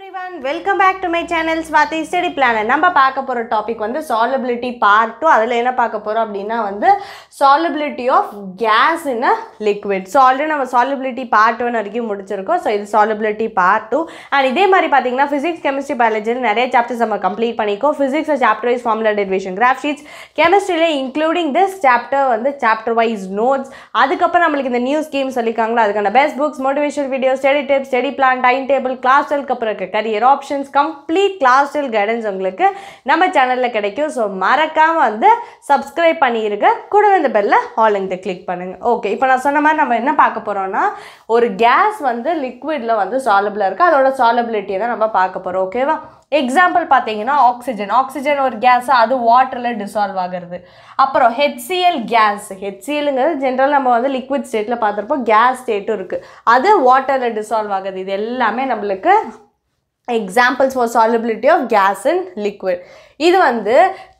Everyone welcome back to my channel Swathi study planner நம்ம பார்க்க போகிற டாபிக் வந்து சாலபிலிட்டி பார்ட் டூ அதில் என்ன பார்க்க போகிறோம் அப்படின்னா வந்து solubility of gas in a liquid so already நம்ம சாலபிலிட்டி பார்ட் ஒன் வரைக்கும் முடிச்சிருக்கோம் ஸோ இது சாலபிலிட்டி பார்ட் டூ அண்ட் இதே மாதிரி பார்த்தீங்கன்னா ஃபிசிக்ஸ் கெமிஸ்ட்ரி பயாலஜியில் நிறைய சாப்டர்ஸ் நம்ம கம்ப்ளீட் பண்ணிக்கோ physics chapter wise formula derivation graph sheets கெமிஸ்ட்ரியில் இன்க்ளூடிங் திஸ் சாப்டர் வந்து சாப்டர் வைஸ் நோட்ஸ் அதுக்கப்புறம் நம்மளுக்கு இந்த நியூ ஸ்கீம் சொல்லியிருக்காங்களா அதுக்கான best books motivation video study tips study plan time table class அப்புறம் கரியர் ஆப்ஷன்ஸ் கம்ப்ளீட் கிளாஸ் டெல் கைடன்ஸ் உங்களுக்கு நம்ம சேனலில் கிடைக்கும் ஸோ மறக்காமல் வந்து சப்ஸ்கிரைப் பண்ணியிருக்க கூட இந்த பெல்ல இந்த கிளிக் பண்ணுங்கள் ஓகே இப்போ நான் சொன்ன மாதிரி நம்ம என்ன பார்க்க போகிறோம்னா ஒரு கேஸ் வந்து லிக்விடில் வந்து சாலபிளாக இருக்குது அதோட சாலபிலிட்டியை தான் நம்ம பார்க்க போகிறோம் ஓகேவா எக்ஸாம்பிள் பார்த்தீங்கன்னா ஆக்சிஜன் ஆக்சிஜன் ஒரு கேஸ் அது வாட்டரில் டிசால்வ் ஆகிறது அப்புறம் ஹெச்சிஎல் கேஸ் ஹெச்சிஎலுங்கிறது ஜென்ரல் நம்ம வந்து லிக்விட் ஸ்டேட்டில் பார்த்துருப்போம் கேஸ் ஸ்டேட்டும் இருக்குது அது வாட்டரில் டிசால்வ் ஆகுது இது எல்லாமே நம்மளுக்கு examples for solubility of gas and liquid. இது வந்து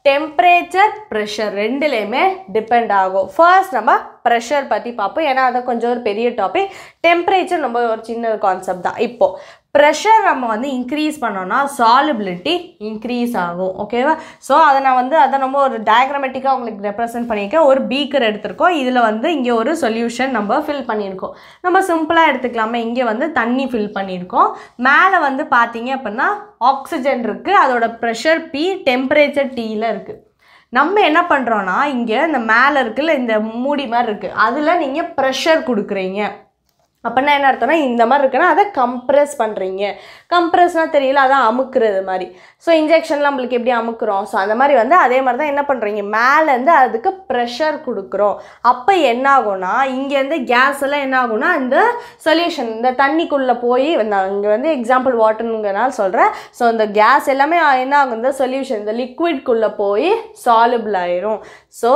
temperature, ப்ரெஷர் ரெண்டுலேயுமே depend ஆகும் ஃபர்ஸ்ட் நம்ம ப்ரெஷர் பற்றி பார்ப்போம் ஏன்னா அது கொஞ்சம் ஒரு பெரிய டாபிக் டெம்பரேச்சர் ரொம்ப ஒரு சின்ன கான்செப்ட் தான் இப்போது ப்ரெஷர் நம்ம வந்து இன்க்ரீஸ் பண்ணோன்னா சாலிபிலிட்டி இன்க்ரீஸ் ஆகும் ஓகேவா ஸோ அதை நான் வந்து அதை நம்ம ஒரு டயக்ராமெட்டிக்காக உங்களுக்கு ரெப்ரசன்ட் பண்ணியிருக்கேன் ஒரு பீக்கர் எடுத்திருக்கோம் இதில் வந்து இங்கே ஒரு சொல்யூஷன் நம்ம ஃபில் பண்ணியிருக்கோம் நம்ம சிம்பிளாக எடுத்துக்கலாமா இங்கே வந்து தண்ணி ஃபில் பண்ணியிருக்கோம் மேலே வந்து பார்த்தீங்க அப்படின்னா ஆக்சிஜன் இருக்குது அதோட ப்ரெஷர் பி டெம்பரேச்சர் டீயில் இருக்குது நம்ம என்ன பண்ணுறோன்னா இங்கே இந்த மேலே இருக்குல்ல இந்த மூடி மாதிரி இருக்குது அதில் நீங்கள் ப்ரெஷர் கொடுக்குறீங்க அப்படின்னா என்ன அர்த்தம்னா இந்த மாதிரி இருக்குன்னா அதை கம்ப்ரெஸ் பண்ணுறீங்க கம்ப்ரெஸ்னால் தெரியல அதான் அமுக்குறது மாதிரி ஸோ இன்ஜெக்ஷன்லாம் நம்மளுக்கு எப்படி அமுக்குறோம் ஸோ அந்த மாதிரி வந்து அதே மாதிரி தான் என்ன பண்ணுறீங்க மேலேருந்து அதுக்கு ப்ரெஷர் கொடுக்குறோம் அப்போ என்ன ஆகும்னா இங்கேருந்து கேஸ் எல்லாம் என்னாகும்னா அந்த இந்த சொல்யூஷன் இந்த தண்ணிக்குள்ளே போய் நான் இங்கே வந்து எக்ஸாம்பிள் வாட்டருங்கிறனால சொல்கிறேன் ஸோ இந்த கேஸ் எல்லாமே என்ன ஆகும் இந்த சொல்யூஷன் இந்த லிக்விட்குள்ளே போய் சாலுபிள் ஆயிரும் ஸோ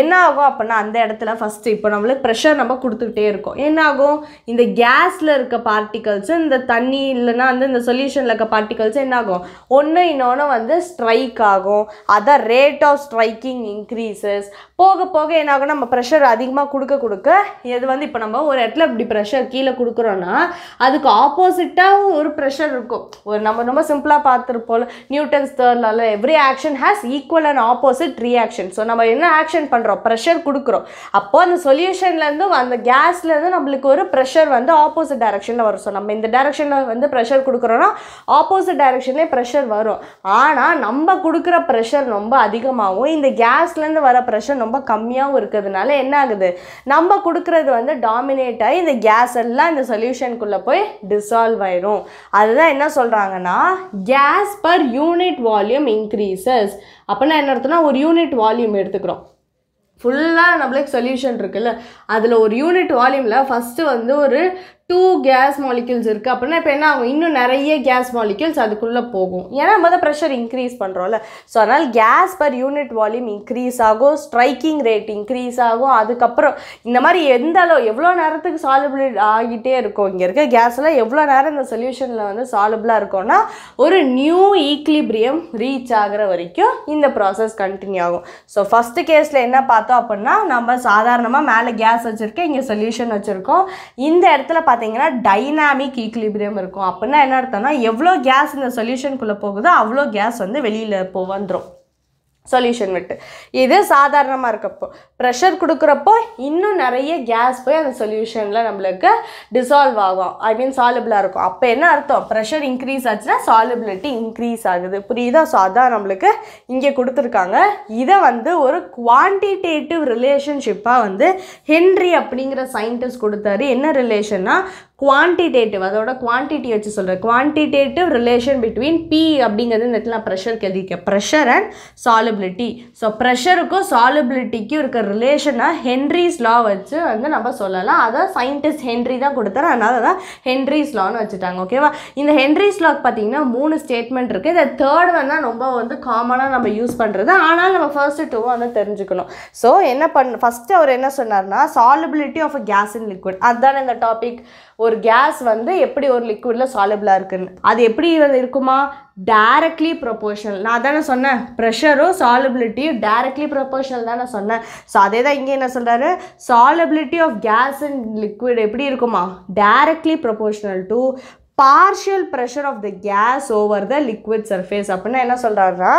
என்ன ஆகும் அப்படின்னா அந்த இடத்துல ஃபஸ்ட்டு இப்போ நம்மளுக்கு ப்ரெஷர் நம்ம கொடுத்துக்கிட்டே இருக்கோம் என்ன ஆகும் இந்த கேஸில் இருக்க பார்ட்டிகல்ஸு இந்த தண்ணி இல்லைனா வந்து இந்த சொல்யூஷனில் இருக்க பார்ட்டிகல்ஸ் என்னாகும் ஒன்று இன்னொன்று வந்து ஸ்ட்ரைக் ஆகும் அதான் ரேட் ஆஃப் ஸ்ட்ரைக்கிங் இன்க்ரீஸஸ் போக போக என்னாகும் நம்ம ப்ரெஷர் அதிகமாக கொடுக்க கொடுக்க இது வந்து இப்போ நம்ம ஒரு இடத்துல இப்படி ப்ரெஷர் கீழே கொடுக்குறோன்னா அதுக்கு ஆப்போசிட்டாக ஒரு ப்ரெஷர் இருக்கும் ஒரு நம்ம ரொம்ப சிம்பிளாக பார்த்துருப்போம் நியூட்டன்ஸ் தேர்ட்லால every action has equal and opposite reaction so நம்ம என்ன ஆக்ஷன் பண்ணுறோம் ப்ரெஷர் கொடுக்குறோம் அப்போது அந்த சொல்யூஷன்லேருந்து அந்த கேஸ்லேருந்து நம்மளுக்கு ஒரு ப்ரெஷர் ப்ரெஷர் வந்து ஆப்போசிட் டைரக்ஷனில் வரும் ஸோ நம்ம இந்த டைரக்ஷனில் வந்து ப்ரெஷர் கொடுக்குறோன்னா ஆப்போசிட் டைரக்ஷன்லேயே ப்ரெஷர் வரும் ஆனால் நம்ம கொடுக்குற ப்ரெஷர் ரொம்ப அதிகமாகவும் இந்த கேஸ்லேருந்து வர ப்ரெஷர் ரொம்ப கம்மியாகவும் இருக்கிறதுனால என்ன ஆகுது நம்ம கொடுக்குறது வந்து டாமினேட் ஆகி இந்த கேஸ் எல்லாம் இந்த சொல்யூஷனுக்குள்ளே போய் டிசால்வ் ஆயிரும் அதுதான் என்ன சொல்கிறாங்கன்னா gas per unit volume increases அப்படின்னா என்ன அர்த்தம்னா ஒரு யூனிட் வால்யூம் எடுத்துக்கிறோம் ஃபுல்லாக நம்மளுக்கு சொல்யூஷன் இருக்குல்ல அதில் ஒரு யூனிட் வால்யூமில் ஃபஸ்ட்டு வந்து ஒரு டூ கேஸ் மாலிக்யூல்ஸ் இருக்குது அப்படின்னா இப்போ என்ன ஆகும் இன்னும் நிறைய கேஸ் மாலிக்யூல்ஸ் அதுக்குள்ளே போகும் ஏன்னா நம்ம தான் ப்ரெஷர் இன்க்ரீஸ் பண்ணுறோம்ல ஸோ அதனால் gas per unit volume increase ஆகும் ஸ்ட்ரைக்கிங் ரேட் இன்க்ரீஸ் ஆகும் அதுக்கப்புறம் இந்த மாதிரி எந்த அளவு எவ்வளோ நேரத்துக்கு சாலுபிள் ஆகிட்டே இருக்கும் இங்கே இருக்க கேஸில் எவ்வளோ நேரம் இந்த சொல்யூஷனில் வந்து சாலுபிளாக இருக்கும்னா ஒரு நியூ ஈக்லிபிரியம் ரீச் ஆகிற வரைக்கும் இந்த ப்ராசஸ் கண்டினியூ ஆகும் ஸோ ஃபஸ்ட்டு கேஸில் என்ன பார்த்தோம் அப்படின்னா நம்ம சாதாரணமாக மேலே கேஸ் வச்சுருக்கோம் இங்கே சொல்யூஷன் வச்சுருக்கோம் இந்த இடத்துல பார்த்தா பார்த்தீங்கன்னா டைனாமிக் ஈக்லிபிரியம் இருக்கும் அப்படின்னா என்ன அர்த்தம்னா எவ்வளோ கேஸ் இந்த சொல்யூஷனுக்குள்ளே போகுதோ அவ்வளோ கேஸ் வந்து வெளியில் போ வந்துடும் சொல்யூஷன் விட்டு இது சாதாரணமாக இருக்கப்போ ப்ரெஷர் கொடுக்குறப்போ இன்னும் நிறைய கேஸ் போய் அந்த சொல்யூஷனில் நம்மளுக்கு டிசால்வ் ஆகும் ஐ மீன் சாலபிளாக இருக்கும் அப்போ என்ன அர்த்தம் ப்ரெஷர் இன்க்ரீஸ் ஆச்சுன்னா சாலபிலிட்டி இன்க்ரீஸ் ஆகுது புரியுதா ஸோ அதான் நம்மளுக்கு இங்கே கொடுத்துருக்காங்க இதை வந்து ஒரு குவான்டிடேட்டிவ் ரிலேஷன்ஷிப்பாக வந்து ஹென்ரி அப்படிங்கிற சயின்டிஸ்ட் கொடுத்தாரு என்ன ரிலேஷன்னா குவான்டிடேட்டிவ் அதோட குவான்டிட்டி வச்சு சொல்கிறேன் குவான்டிடேட்டிவ் ரிலேஷன் பிட்வீன் பி அப்படிங்கிறது இந்த இடத்துல ப்ரெஷர் கேள்விக்கேன் ப்ரெஷர் அண்ட் சாலிபிலிட்டி ஸோ ப்ரெஷருக்கும் சாலிபிலிட்டிக்கும் இருக்கிற ரிலேஷனை ஹென்ரிஸ் லா வச்சு வந்து நம்ம சொல்லலாம் அதை சயின்டிஸ்ட் ஹென்ரி தான் கொடுத்தாரு அதனால் தான் ஹென்ரிஸ் லான்னு வச்சுட்டாங்க ஓகேவா இந்த ஹென்ரிஸ் லாக் பார்த்தீங்கன்னா மூணு ஸ்டேட்மெண்ட் இருக்குது இந்த தேர்ட் வந்து தான் ரொம்ப வந்து காமனாக நம்ம யூஸ் பண்ணுறது ஆனால் நம்ம ஃபர்ஸ்ட்டு டூ வந்து தெரிஞ்சுக்கணும் ஸோ என்ன பண்ண ஃபஸ்ட்டு அவர் என்ன சொன்னார்னா solubility of a gas in liquid அதுதான் இந்த டாபிக் ஒரு கேஸ் வந்து எப்படி ஒரு லிக்விடில் சாலபிளாக இருக்குன்னு அது எப்படி இருக்குமா டேரக்ட்லி ப்ரொபோர்ஷனல் நான் தானே சொன்னேன் ப்ரெஷரும் சாலபிலிட்டியும் டேரக்ட்லி ப்ரொபோர்ஷனல் தானே சொன்னேன் ஸோ அதே தான் இங்கே என்ன சொல்கிறாரு solubility of gas and liquid எப்படி இருக்குமா directly proportional to partial pressure of the gas over the liquid surface அப்படின்னா என்ன சொல்கிறாருன்னா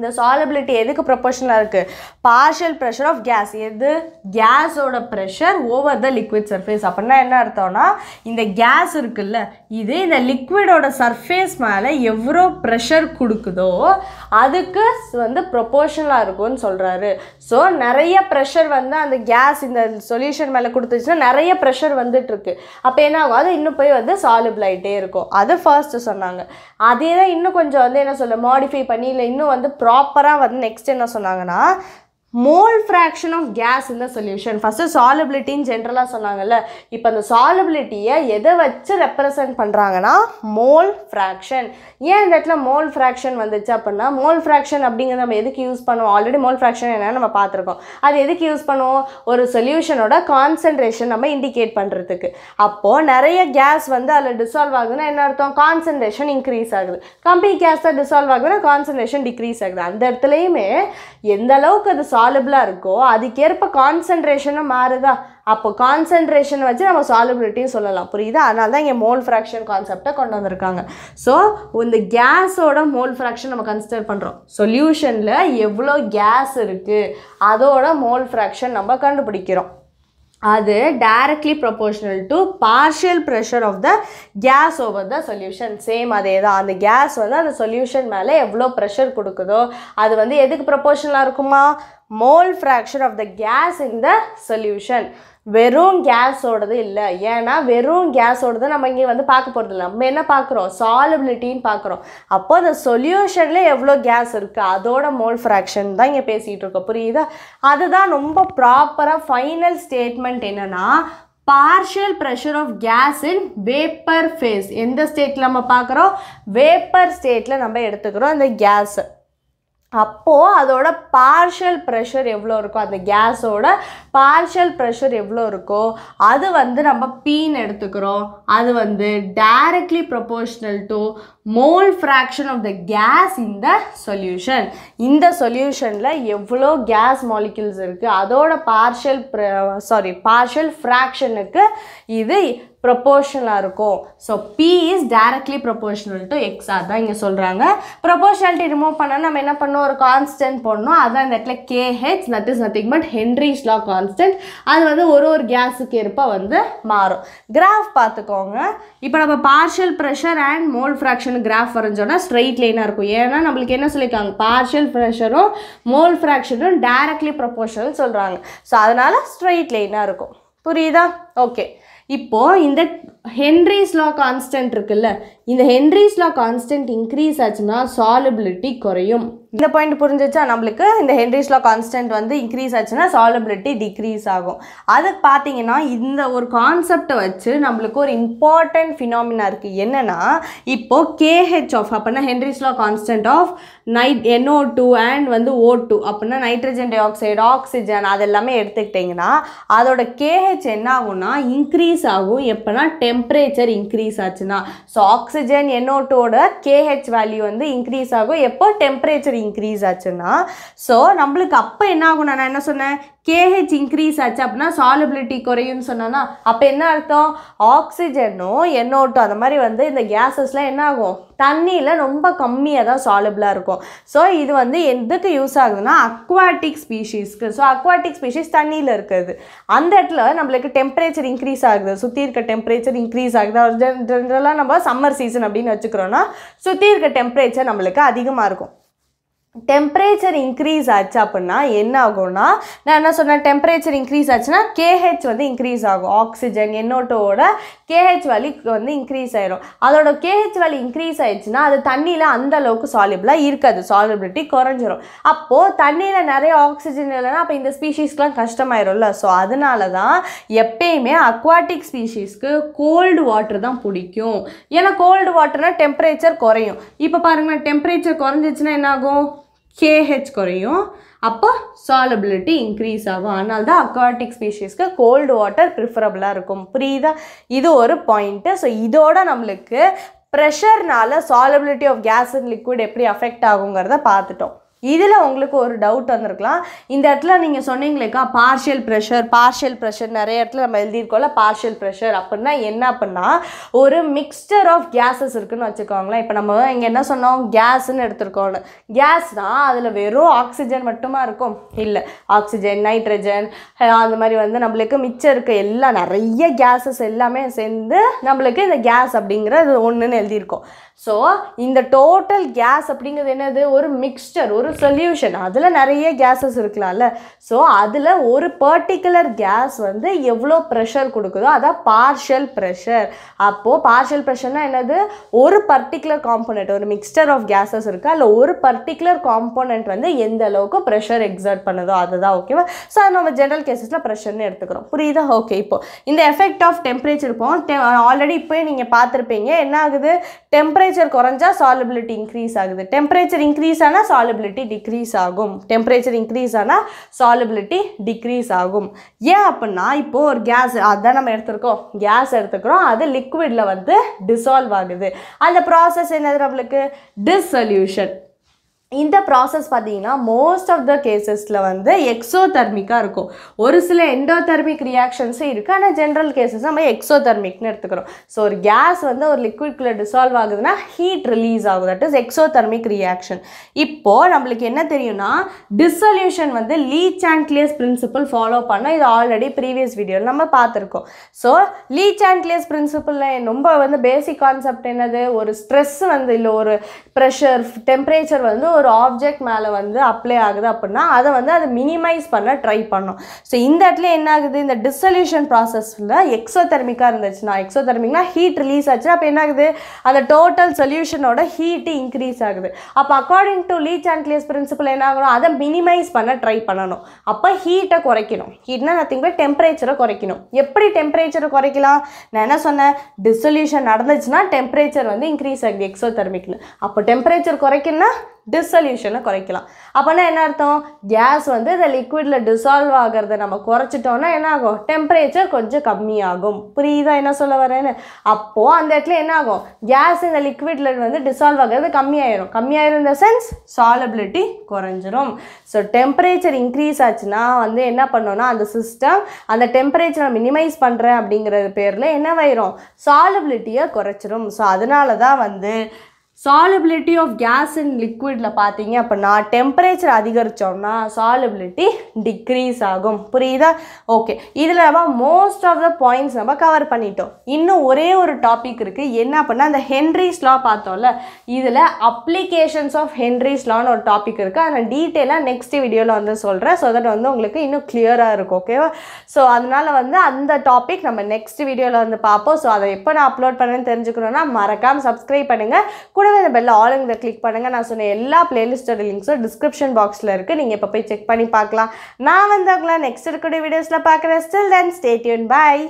இந்த சாலபிலிட்டி எதுக்கு ப்ரொபோஷனலாக இருக்குது பார்ஷியல் ப்ரெஷர் ஆஃப் கேஸ் எது கேஸோட pressure over the liquid surface அப்படின்னா என்ன அர்த்தம்னா இந்த கேஸ் இருக்குல்ல இது இந்த லிக்விடோட சர்ஃபேஸ் மேலே எவ்வளோ ப்ரெஷர் கொடுக்குதோ அதுக்கு வந்து ப்ரொப்போர்ஷனலாக இருக்கும்னு சொல்கிறாரு ஸோ நிறைய ப்ரெஷர் வந்து அந்த கேஸ் இந்த சொல்யூஷன் மேலே கொடுத்துச்சுன்னா நிறைய ப்ரெஷர் வந்துட்டுருக்கு அப்போ என்ன ஆகும் அது இன்னும் போய் வந்து சாலுபிள் ஆகிட்டே இருக்கும் அது ஃபர்ஸ்ட்டு சொன்னாங்க அதே தான் இன்னும் கொஞ்சம் வந்து என்ன சொல்ல மாடிஃபை பண்ணி இல்லை இன்னும் வந்து ப்ராப்பராக வந்து நெக்ஸ்ட் என்ன சொன்னாங்கன்னா மோல் ஃப்ராக்ஷன் ஆஃப் கேஸ் இந்த சொல்யூஷன் ஃபஸ்ட்டு சாலபிலிட்டின்னு ஜென்ரலாக சொன்னாங்கல்ல இப்போ அந்த சாலபிலிட்டியை எதை வச்சு ரெப்ரசன்ட் பண்ணுறாங்கன்னா மோல் ஃப்ராக்ஷன் ஏன் இந்த இடத்துல மோல் ஃப்ராக்ஷன் வந்துச்சு அப்படின்னா மோல் ஃப்ராக்ஷன் அப்படிங்கிறத நம்ம எதுக்கு யூஸ் பண்ணுவோம் ஆல்ரெடி மோல் ஃப்ராக்ஷன் என்னென்னு நம்ம பார்த்துருக்கோம் அது எதுக்கு யூஸ் பண்ணுவோம் ஒரு சொல்யூஷனோட கான்சன்ட்ரேஷன் நம்ம இண்டிகேட் பண்ணுறதுக்கு அப்போது நிறைய கேஸ் வந்து அதில் டிசால்வ் ஆகுதுன்னா என்ன அர்த்தம் கான்சன்ட்ரேஷன் இன்க்ரீஸ் ஆகுது கம்பி கேஸ் தான் டிசால்வ் ஆகுதுன்னா கான்சன்ட்ரேஷன் டிக்ரீஸ் ஆகுது அந்த இடத்துலையுமே எந்த அளவுக்கு அது சாலபிளாக இருக்கோ அதுக்கேற்ப கான்சன்ட்ரேஷனும் மாறுதா அப்போ கான்சன்ட்ரேஷன் வச்சு நம்ம சாலபிலிட்டியும் சொல்லலாம் புரியுதா அதனால தான் இங்கே மோல் ஃப்ராக்ஷன் கான்செப்டை கொண்டு வந்திருக்காங்க ஸோ இந்த கேஸோட மோல் ஃப்ராக்ஷன் நம்ம கன்சிடர் பண்ணுறோம் சொல்யூஷனில் எவ்வளோ கேஸ் இருக்குது அதோட மோல் ஃப்ராக்ஷன் நம்ம கண்டுபிடிக்கிறோம் அது directly proportional to partial pressure of the gas over the solution same அதே தான் அந்த கேஸ் வந்து அந்த சொல்யூஷன் மேலே எவ்வளோ ப்ரெஷர் கொடுக்குதோ அது வந்து எதுக்கு ப்ரொபோர்ஷனலாக இருக்குமா mole fraction of the gas in the solution வெறும் கேஸோடது இல்லை ஏன்னா வெறும் கேஸோடது நம்ம இங்கே வந்து பார்க்க போகிறது இல்லை நம்ம என்ன பார்க்குறோம் சாலபிலிட்டின்னு பார்க்குறோம் அப்போ அந்த சொல்யூஷனில் எவ்வளோ கேஸ் இருக்குது அதோட மோல் ஃப்ராக்ஷன் தான் இங்கே பேசிகிட்டு இருக்கோம் புரியுதா அதுதான் ரொம்ப ப்ராப்பராக ஃபைனல் ஸ்டேட்மெண்ட் என்னென்னா partial pressure of gas in vapour phase எந்த ஸ்டேட்டில் நம்ம பார்க்குறோம் வேப்பர் ஸ்டேட்டில் நம்ம எடுத்துக்கிறோம் அந்த கேஸை அப்போது அதோட பார்ஷியல் ப்ரெஷர் எவ்வளோ இருக்கோ அந்த கேஸோட பார்ஷியல் ப்ரெஷர் எவ்வளோ இருக்கோ அது வந்து நம்ம பீன் எடுத்துக்கிறோம் அது வந்து directly proportional to mole fraction of the gas இந்த சொல்யூஷன் இந்த சொல்யூஷனில் எவ்வளோ கேஸ் மாலிக்யூல்ஸ் இருக்குது அதோட பார்ஷியல் சாரி பார்ஷியல் ஃப்ராக்ஷனுக்கு இது ப்ரொபோர்ஷனாக இருக்கும் so P is directly proportional to X A தான் இங்கே சொல்கிறாங்க ப்ரொபோர்ஷனாலிட்டி ரிமூவ் பண்ணால் நம்ம என்ன பண்ணோம் ஒரு கான்ஸ்டன்ட் போடணும் அதான் இந்த இடத்துல KH nought is nothing but Henry's law constant அது வந்து ஒரு ஒரு கேஸுக்கு இருப்பாக வந்து மாறும் கிராஃப் பார்த்துக்கோங்க இப்போ நம்ம partial pressure and mole fraction fraction graph வரைஞ்சோன்னா ஸ்ட்ரைட் லைனாக இருக்கும் ஏன்னா நம்மளுக்கு என்ன சொல்லியிருக்காங்க பார்ஷியல் ப்ரெஷரும் மோல் ஃப்ராக்ஷனும் டைரக்ட்லி ப்ரொபோஷனல் சொல்கிறாங்க ஸோ அதனால் ஸ்ட்ரெயிட் லைனாக இருக்கும் புரியுதா ஓகே இப்போது இந்த ஹென்ரிஸ் லா கான்ஸ்டன்ட் இருக்குல்ல இந்த ஹென்ரிஸ் லா கான்ஸ்டன்ட் இன்க்ரீஸ் ஆச்சுன்னா சாலிபிலிட்டி குறையும் இந்த பாயிண்ட் புரிஞ்சிச்சா நம்மளுக்கு இந்த ஹென்ரிஸ்லா கான்ஸ்டன்ட் வந்து இன்க்ரீஸ் ஆச்சுன்னா சாலபிலிட்டி டிக்ரீஸ் ஆகும் அது பார்த்தீங்கன்னா இந்த ஒரு கான்செப்டை வச்சு நம்மளுக்கு ஒரு இம்பார்ட்டன்ட் ஃபினாமினா இருக்குது என்னென்னா இப்போது கேஹெச் ஆஃப் அப்படின்னா ஹென்ரிஸ்லா கான்ஸ்டன்ட் ஆஃப் நைட் என்ஓ டூ அண்ட் வந்து ஓ டூ அப்படின்னா நைட்ரஜன் டை ஆக்சைடு ஆக்சிஜன் அது எல்லாமே எடுத்துக்கிட்டிங்கன்னா அதோட கேஹெச் என்ன ஆகும்னா இன்க்ரீஸ் ஆகும் எப்போனா டெம்பரேச்சர் இன்க்ரீஸ் ஆச்சுன்னா ஸோ ஆக்சிஜன் என்ஓ டூவோட கேஹெச் வேல்யூ வந்து இன்க்ரீஸ் ஆகும் எப்போ டெம்பரேச்சர் இன்க்ரீஸ் ஆச்சுன்னா ஸோ நம்மளுக்கு அப்போ என்ன ஆகும் நான் என்ன சொன்னேன் கேஹெச் இன்க்ரீஸ் ஆச்சு அப்படின்னா சாலபிலிட்டி குறையும்னு சொன்னேன்னா அப்போ என்ன அர்த்தம் ஆக்சிஜனும் எண்ணோட்டும் அந்த மாதிரி வந்து இந்த கேஸஸ்லாம் என்ன ஆகும் தண்ணியில் ரொம்ப கம்மியாக தான் சாலபிளாக இருக்கும் ஸோ இது வந்து எதுக்கு யூஸ் ஆகுதுன்னா அக்வாட்டிக் ஸ்பீஷீஸ்க்கு ஸோ அக்வாட்டிக் ஸ்பீஷீஸ் தண்ணியில் இருக்குது அந்த இடத்துல நம்மளுக்கு டெம்பரேச்சர் இன்க்ரீஸ் ஆகுது சுற்றி இருக்க டெம்பரேச்சர் இன்க்ரீஸ் ஆகுது ஜென்ரலாக நம்ம சம்மர் சீசன் அப்படின்னு வச்சுக்கிறோன்னா சுற்றி இருக்க டெம்பரேச்சர் நம்மளுக்கு அதிகமாக இருக்கும் டெம்பரேச்சர் இன்க்ரீஸ் ஆச்சு அப்படின்னா என்ன ஆகும்னா நான் என்ன சொன்னேன் டெம்பரேச்சர் இன்க்ரீஸ் ஆச்சுன்னா கேஹெச் வந்து இன்க்ரீஸ் ஆகும் ஆக்சிஜன் என்னோட்டோட கேஹெச் வலி வந்து இன்க்ரீஸ் ஆயிரும் அதோட கேஹெச் வலி இன்க்ரீஸ் ஆயிடுச்சுன்னா அது தண்ணியில் அந்த அளவுக்கு சாலிபிளாக இருக்காது சாலிபிலிட்டி குறைஞ்சிரும் அப்போது தண்ணியில் நிறைய ஆக்சிஜன் இல்லைன்னா அப்போ இந்த ஸ்பீஷீஸ்க்குலாம் கஷ்டமாயிரும்ல ஸோ அதனால தான் எப்பயுமே அக்வாட்டிக் ஸ்பீஷீஸ்க்கு கோல்டு வாட்டர் தான் பிடிக்கும் ஏன்னா கோல்டு வாட்டர்னால் டெம்பரேச்சர் குறையும் இப்போ பாருங்கள் டெம்பரேச்சர் குறைஞ்சிச்சுன்னா என்ன ஆகும் கேஹெச் குறையும் அப்போ சாலபிலிட்டி இன்க்ரீஸ் ஆகும் அதனால தான் அக்வாட்டிக் ஸ்பீஷீஸ்க்கு கோல்டு வாட்டர் ப்ரிஃபரபுளாக இருக்கும் புரியுதா இது ஒரு பாயிண்ட்டு ஸோ இதோட நம்மளுக்கு ப்ரெஷர்னால solubility of gas and liquid எப்படி அஃபெக்ட் ஆகுங்கிறத பார்த்துட்டோம் இதில் உங்களுக்கு ஒரு டவுட் வந்திருக்கலாம் இந்த இடத்துல நீங்கள் சொன்னீங்களேக்கா பார்ஷியல் ப்ரெஷர் பார்ஷியல் ப்ரெஷர் நிறைய இடத்துல நம்ம எழுதியிருக்கோம்ல பார்ஷியல் ப்ரெஷர் அப்படின்னா என்ன அப்படின்னா ஒரு மிக்ஸ்டர் ஆஃப் கேஸஸ் இருக்குதுன்னு வச்சுக்கோங்களேன் இப்போ நம்ம இங்கே என்ன சொன்னோம் கேஸ்ன்னு கேஸ் தான் அதில் வெறும் ஆக்சிஜன் மட்டுமா இருக்கும் இல்லை ஆக்சிஜன் நைட்ரஜன் அந்த மாதிரி வந்து நம்மளுக்கு மிச்சம் இருக்க எல்லாம் நிறைய கேஸஸ் எல்லாமே சேர்ந்து நம்மளுக்கு இந்த கேஸ் அப்படிங்கிற ஒன்றுன்னு எழுதியிருக்கோம் ஸோ இந்த டோட்டல் கேஸ் அப்படிங்கிறது என்னது ஒரு மிக்ஸ்டர் ஒரு சொல்யூஷன் அதில் நிறைய கேஸஸ் இருக்கலாம்ல ஸோ அதில் ஒரு பர்டிகுலர் கேஸ் வந்து எவ்வளோ ப்ரெஷர் கொடுக்குதோ அதான் பார்ஷியல் ப்ரெஷர் அப்போது பார்ஷியல் ப்ரெஷர்னால் என்னது ஒரு பர்டிகுலர் காம்போனெண்ட் ஒரு மிக்ஸ்டர் ஆஃப் கேஸஸ் இருக்குது அதில் ஒரு பர்டிகுலர் காம்போனெண்ட் வந்து எந்த அளவுக்கு ப்ரெஷர் எக்ஸர்ட் பண்ணுதோ அதுதான் ஓகேவா ஸோ நம்ம ஜென்ரல் கேசஸில் ப்ரெஷர்னு எடுத்துக்கிறோம் புரியுதா ஓகே இப்போது இந்த எஃபெக்ட் ஆஃப் டெம்பரேச்சர் போகும் ஆல்ரெடி இப்போ நீங்கள் பார்த்துருப்பீங்க என்ன ஆகுது டெம்பரேச்சர் டெம்பரேச்சர் குறைஞ்சா சாலிபிலிட்டி இன்க்ரீஸ் ஆகுது டெம்பரேச்சர் இன்க்ரீஸ் ஆனால் சாலிபிலிட்டி டிக்ரீஸ் ஆகும் டெம்பரேச்சர் இன்க்ரீஸ் ஆனால் சாலிபிலிட்டி டிக்ரீஸ் ஆகும் ஏன் அப்படின்னா இப்போது ஒரு கேஸ் அதுதான் நம்ம எடுத்துருக்கோம் கேஸ் எடுத்துக்கிறோம் அது லிக்விடில் வந்து டிசால்வ் ஆகுது அந்த ப்ராசஸ் என்னது நம்மளுக்கு டிஸ்சல்யூஷன் இந்த ப்ராசஸ் பார்த்தீங்கன்னா மோஸ்ட் ஆஃப் த கேசஸில் வந்து எக்ஸோதெர்மிக்காக இருக்கும் ஒரு சில எண்டோதெர்மிக் ரியாக்ஷன்ஸும் இருக்குது ஆனால் ஜென்ரல் கேசஸ் நம்ம எக்ஸோதெர்மிக்னு எடுத்துக்கிறோம் ஸோ ஒரு கேஸ் வந்து ஒரு லிக்விட்குள்ளே டிசால்வ் ஆகுதுன்னா ஹீட் ரிலீஸ் ஆகும் தட் இஸ் எக்ஸோதெர்மிக் ரியாக்ஷன் இப்போது நம்மளுக்கு என்ன தெரியும்னா டிசல்யூஷன் வந்து அண்ட் சாண்ட்லியஸ் பிரின்சிபல் ஃபாலோ பண்ணால் இது ஆல்ரெடி ப்ரீவியஸ் வீடியோவில் நம்ம பார்த்துருக்கோம் ஸோ அண்ட் சாண்ட்லியஸ் பிரின்சிபலில் ரொம்ப வந்து பேசிக் கான்செப்ட் என்னது ஒரு ஸ்ட்ரெஸ் வந்து இல்லை ஒரு ப்ரெஷர் டெம்பரேச்சர் வந்து ஒரு ஆப்ஜெக்ட் மேலே வந்து அப்ளை ஆகுது அப்படின்னா அதை வந்து அதை மினிமைஸ் பண்ண ட்ரை பண்ணும் ஸோ இந்த இடத்துல என்ன ஆகுது இந்த டிசல்யூஷன் ப்ராசஸில் எக்ஸோதெர்மிக்காக இருந்துச்சுன்னா தெர்மிக்னா ஹீட் ரிலீஸ் ஆச்சு அப்போ என்ன ஆகுது அந்த டோட்டல் சொல்யூஷனோட ஹீட்டு இன்க்ரீஸ் ஆகுது அப்போ according to Le Chatelier's principle என்ன ஆகணும் அதை மினிமைஸ் பண்ண ட்ரை பண்ணணும் அப்போ ஹீட்டை குறைக்கணும் ஹீட்னா நத்திங் போய் டெம்பரேச்சரை குறைக்கணும் எப்படி டெம்பரேச்சரை குறைக்கலாம் நான் என்ன சொன்னேன் டிசல்யூஷன் நடந்துச்சுன்னா டெம்பரேச்சர் வந்து இன்க்ரீஸ் ஆகுது எக்ஸோதெர்மிக்னு அப்போ டெம்பரேச்சர் குறைக்கணும்னா டிசல்யூஷனை குறைக்கலாம் அப்போனா என்ன அர்த்தம் கேஸ் வந்து இந்த லிக்விடில் டிசால்வ் ஆகிறத நம்ம குறைச்சிட்டோம்னா என்ன ஆகும் டெம்பரேச்சர் கொஞ்சம் கம்மியாகும் புரியுதா என்ன சொல்ல வரேன்னு அப்போது அந்த இடத்துல என்ன ஆகும் கேஸ் இந்த லிக்விடில் வந்து டிசால்வ் ஆகிறது கம்மியாயிரும் கம்மியாயிரும் இந்த சென்ஸ் சாலபிலிட்டி குறைஞ்சிரும் ஸோ டெம்பரேச்சர் இன்க்ரீஸ் ஆச்சுன்னா வந்து என்ன பண்ணோன்னா அந்த சிஸ்டம் அந்த டெம்பரேச்சரை மினிமைஸ் பண்ணுறேன் அப்படிங்கிற பேரில் என்னவாயிரும் சாலபிலிட்டியை குறைச்சிரும் ஸோ அதனால தான் வந்து சாலபிலிட்டி ஆஃப் கேஸ் அண்ட் லிக்விடில் பார்த்தீங்க அப்படின்னா டெம்பரேச்சர் அதிகரித்தோம்னா சாலபிலிட்டி டிக்ரீஸ் ஆகும் புரியுதா ஓகே இதில் நம்ம மோஸ்ட் ஆஃப் த பாயிண்ட்ஸ் நம்ம கவர் பண்ணிட்டோம் இன்னும் ஒரே ஒரு டாபிக் இருக்குது என்ன அப்படின்னா அந்த ஹென்ரிஸ் லா பார்த்தோம்ல இதில் அப்ளிகேஷன்ஸ் ஆஃப் ஹென்ரிஸ் லான்னு ஒரு டாபிக் இருக்குது அதை டீட்டெயிலாக நெக்ஸ்ட் வீடியோவில் வந்து சொல்கிறேன் ஸோ தட் வந்து உங்களுக்கு இன்னும் கிளியராக இருக்கும் ஓகேவா ஸோ அதனால் வந்து அந்த டாபிக் நம்ம நெக்ஸ்ட் வீடியோவில் வந்து பார்ப்போம் ஸோ அதை எப்போ நான் அப்லோட் பண்ணேன்னு தெரிஞ்சுக்கணுன்னா மறக்காமல் சப்ஸ்கிரைப் பண்ணுங்கள் கூட கூடவே அந்த ஆல் ஆளுங்கிற கிளிக் பண்ணுங்கள் நான் சொன்ன எல்லா பிளேலிஸ்டோட லிங்க்ஸும் டிஸ்கிரிப்ஷன் பாக்ஸில் இருக்குது நீங்கள் இப்போ போய் செக் பண்ணி பார்க்கலாம் நான் வந்தவங்களாம் நெக்ஸ்ட் இருக்கக்கூடிய வீடியோஸில் பார்க்குறேன் ஸ்டில் தென் ஸ்டேட்யூன் பாய்